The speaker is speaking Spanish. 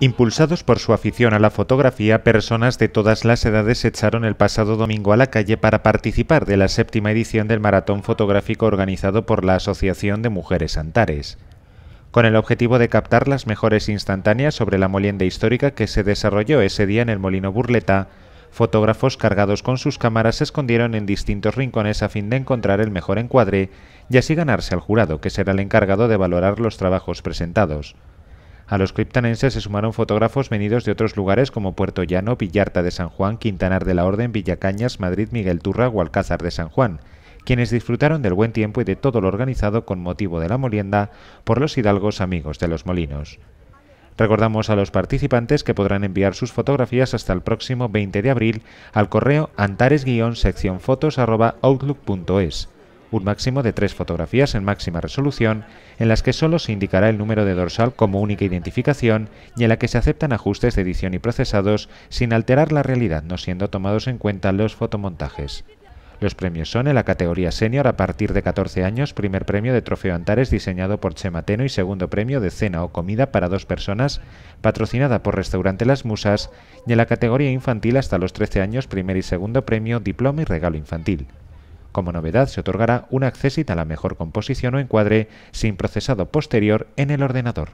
Impulsados por su afición a la fotografía, personas de todas las edades se echaron el pasado domingo a la calle para participar de la séptima edición del maratón fotográfico organizado por la Asociación de Mujeres Antares, con el objetivo de captar las mejores instantáneas sobre la molienda histórica que se desarrolló ese día en el Molino Burleta. Fotógrafos cargados con sus cámaras se escondieron en distintos rincones a fin de encontrar el mejor encuadre y así ganarse al jurado, que será el encargado de valorar los trabajos presentados. A los criptanenses se sumaron fotógrafos venidos de otros lugares como Puerto Llano, Villarta de San Juan, Quintanar de la Orden, Villacañas, Madrid, Miguel Turra o Alcázar de San Juan quienes disfrutaron del buen tiempo y de todo lo organizado con motivo de la molienda por los hidalgos amigos de los molinos. Recordamos a los participantes que podrán enviar sus fotografías hasta el próximo 20 de abril al correo antares-seccionfotos.outlook.es un máximo de tres fotografías en máxima resolución, en las que solo se indicará el número de dorsal como única identificación y en la que se aceptan ajustes de edición y procesados sin alterar la realidad, no siendo tomados en cuenta los fotomontajes. Los premios son en la categoría senior a partir de 14 años, primer premio de Trofeo Antares diseñado por Chemateno y segundo premio de cena o comida para dos personas, patrocinada por Restaurante Las Musas, y en la categoría infantil hasta los 13 años, primer y segundo premio, diploma y regalo infantil. Como novedad se otorgará un accésit a la mejor composición o encuadre sin procesado posterior en el ordenador.